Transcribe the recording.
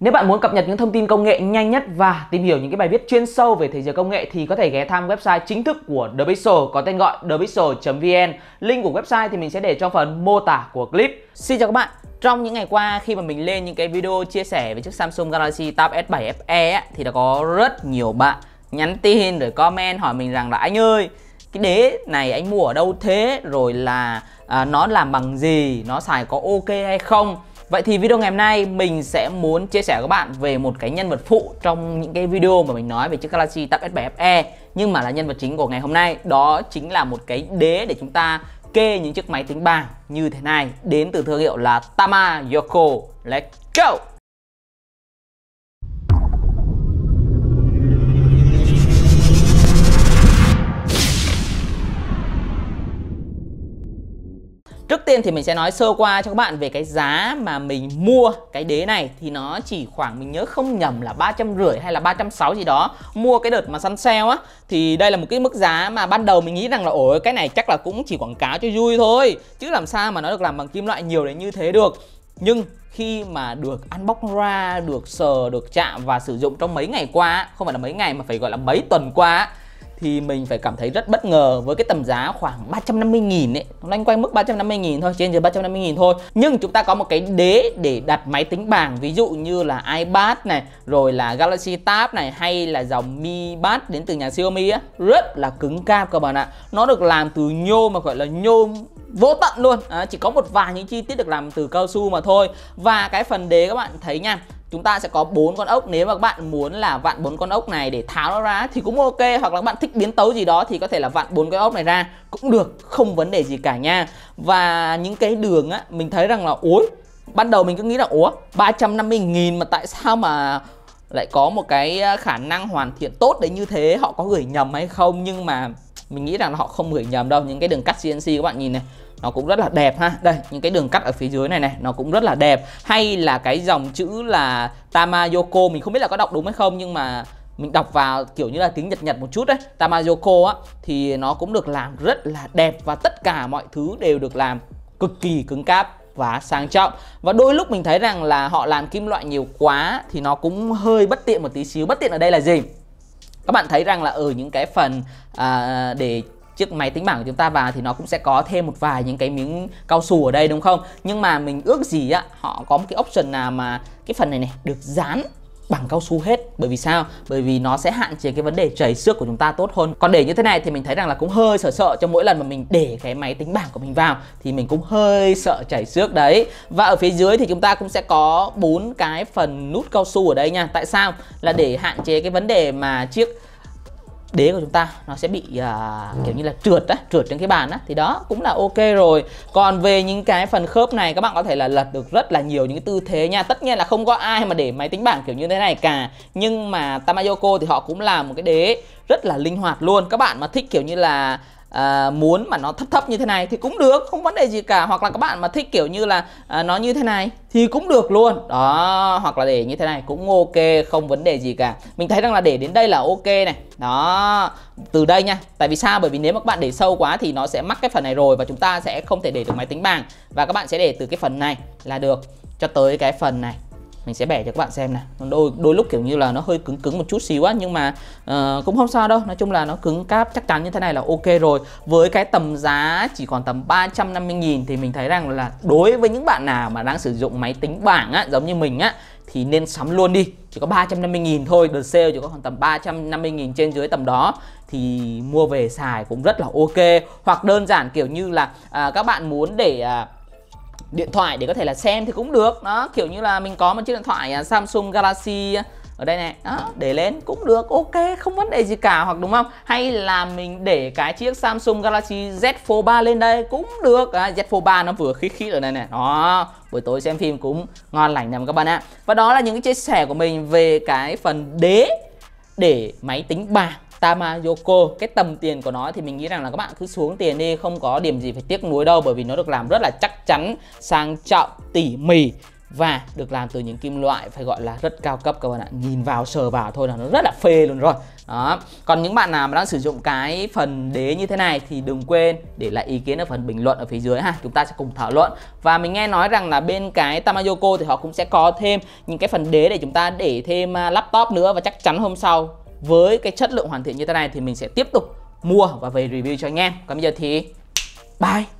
Nếu bạn muốn cập nhật những thông tin công nghệ nhanh nhất và tìm hiểu những cái bài viết chuyên sâu về thế giới công nghệ thì có thể ghé thăm website chính thức của The Pixel có tên gọi thepixel.vn. Link của website thì mình sẽ để trong phần mô tả của clip. Xin chào các bạn. Trong những ngày qua khi mà mình lên những cái video chia sẻ về chiếc Samsung Galaxy Tab S7 FE ấy, thì đã có rất nhiều bạn nhắn tin rồi comment hỏi mình rằng là anh ơi cái đế này anh mua ở đâu thế rồi là à, nó làm bằng gì nó xài có ok hay không Vậy thì video ngày hôm nay mình sẽ muốn chia sẻ với các bạn về một cái nhân vật phụ trong những cái video mà mình nói về chiếc Galaxy Tab S7 FE nhưng mà là nhân vật chính của ngày hôm nay đó chính là một cái đế để chúng ta kê những chiếc máy tính bảng như thế này đến từ thương hiệu là Tama Yoko. Let's go! tiên thì mình sẽ nói sơ qua cho các bạn về cái giá mà mình mua cái đế này thì nó chỉ khoảng mình nhớ không nhầm là ba trăm rưỡi hay là ba trăm sáu gì đó mua cái đợt mà săn sale á thì đây là một cái mức giá mà ban đầu mình nghĩ rằng là ủa cái này chắc là cũng chỉ quảng cáo cho vui thôi chứ làm sao mà nó được làm bằng kim loại nhiều đến như thế được nhưng khi mà được unbox ra, được sờ, được chạm và sử dụng trong mấy ngày qua Không phải là mấy ngày mà phải gọi là mấy tuần qua thì mình phải cảm thấy rất bất ngờ với cái tầm giá khoảng 350.000 ấy nó loanh quanh mức 350.000 thôi trên dưới 350.000 thôi nhưng chúng ta có một cái đế để đặt máy tính bảng ví dụ như là iPad này rồi là Galaxy Tab này hay là dòng Mi Pad đến từ nhà Xiaomi á rất là cứng cáp các bạn ạ nó được làm từ nhôm mà gọi là nhôm vô tận luôn à, chỉ có một vài những chi tiết được làm từ cao su mà thôi và cái phần đế các bạn thấy nha chúng ta sẽ có bốn con ốc nếu mà các bạn muốn là vặn bốn con ốc này để tháo nó ra thì cũng ok hoặc là các bạn thích biến tấu gì đó thì có thể là vặn bốn cái ốc này ra cũng được không vấn đề gì cả nha và những cái đường á mình thấy rằng là ối ban đầu mình cứ nghĩ là ủa 350 nghìn mà tại sao mà lại có một cái ờ, khả năng hoàn thiện tốt đến như thế họ có gửi nhầm hay không nhưng mà mình nghĩ rằng họ không gửi nhầm đâu những cái đường cắt CNC các bạn nhìn này nó cũng rất là đẹp ha đây những cái đường cắt ở phía dưới này này nó cũng rất là đẹp hay là cái dòng chữ là Tamayoko mình không biết là có đọc đúng hay không nhưng mà mình đọc vào kiểu như là tiếng Nhật Nhật một chút đấy Tamayoko á thì nó cũng được làm rất là đẹp và tất cả mọi thứ đều được làm cực kỳ cứng cáp và sang trọng và đôi lúc mình thấy rằng là họ làm kim loại nhiều quá thì nó cũng hơi bất tiện một tí xíu bất tiện ở đây là gì các bạn thấy rằng là ở những cái phần à, để chiếc máy tính bảng của chúng ta vào thì nó cũng sẽ có thêm một vài những cái miếng cao su ở đây đúng không nhưng mà mình ước gì á họ có một cái option nào mà cái phần này này được dán bằng cao su hết bởi vì sao bởi vì nó sẽ hạn chế cái vấn đề chảy xước của chúng ta tốt hơn còn để như thế này thì mình thấy rằng là cũng hơi sợ sợ trong mỗi lần mà mình để cái máy tính bảng của mình vào thì mình cũng hơi sợ chảy xước đấy và ở phía dưới thì chúng ta cũng sẽ có bốn cái phần nút cao su ở đây nha tại sao là để hạn chế cái vấn đề mà chiếc đế của chúng ta nó sẽ bị uh, kiểu như là trượt á, trượt trên cái bàn á thì đó cũng là ok rồi. Còn về những cái phần khớp này các bạn có thể là lật được rất là nhiều những cái tư thế nha. Tất nhiên là không có ai mà để máy tính bảng kiểu như thế này cả. Nhưng mà Tamayoko thì họ cũng làm một cái đế rất là linh hoạt luôn. Các bạn mà thích kiểu như là à, muốn mà nó thấp thấp như thế này thì cũng được không vấn đề gì cả hoặc là các bạn mà thích kiểu như là à, nó như thế này thì cũng được luôn đó hoặc là để như thế này cũng ok không vấn đề gì cả mình thấy rằng là để đến đây là ok này đó từ đây nha tại vì sao bởi vì nếu mà các bạn để sâu quá thì nó sẽ mắc cái phần này rồi và chúng ta sẽ không thể để được máy tính bảng và các bạn sẽ để từ cái phần này là được cho tới cái phần này mình sẽ bẻ cho các bạn xem này đôi đôi lúc kiểu như là nó hơi cứng cứng một chút xíu á nhưng mà uh, cũng không sao đâu nói chung là nó cứng cáp chắc chắn như thế này là ok rồi với cái tầm giá chỉ còn tầm 350.000 thì mình thấy rằng là đối với những bạn nào mà đang sử dụng máy tính bảng á giống như mình á thì nên sắm luôn đi chỉ có 350.000 thôi đợt sale chỉ có khoảng tầm 350.000 trên dưới tầm đó thì mua về xài cũng rất là ok hoặc đơn giản kiểu như là à, các bạn muốn để à, điện thoại để có thể là xem thì cũng được đó kiểu như là mình có một chiếc điện thoại à, Samsung Galaxy ở đây này đó, để lên cũng được ok không vấn đề gì cả hoặc đúng không hay là mình để cái chiếc Samsung Galaxy Z Fold 3 lên đây cũng được à, Z Fold 3 nó vừa khít khít ở đây này đó buổi tối xem phim cũng ngon lành nè các bạn ạ và đó là những cái chia sẻ của mình về cái phần đế để máy tính bảng Tamayoko cái tầm tiền của nó thì mình nghĩ rằng là các bạn cứ xuống tiền đi không có điểm gì phải tiếc nuối đâu bởi vì nó được làm rất là chắc chắn sang trọng tỉ mỉ và được làm từ những kim loại phải gọi là rất cao cấp các bạn ạ nhìn vào sờ vào thôi là nó rất là phê luôn rồi đó còn những bạn nào mà đang sử dụng cái phần đế như thế này thì đừng quên để lại ý kiến ở phần bình luận ở phía dưới ha chúng ta sẽ cùng thảo luận và mình nghe nói rằng là bên cái Tamayoko thì họ cũng sẽ có thêm những cái phần đế để chúng ta để thêm à, laptop nữa và chắc chắn hôm sau với cái chất lượng hoàn thiện như thế này thì mình sẽ tiếp tục mua và về review cho anh em còn bây giờ thì bye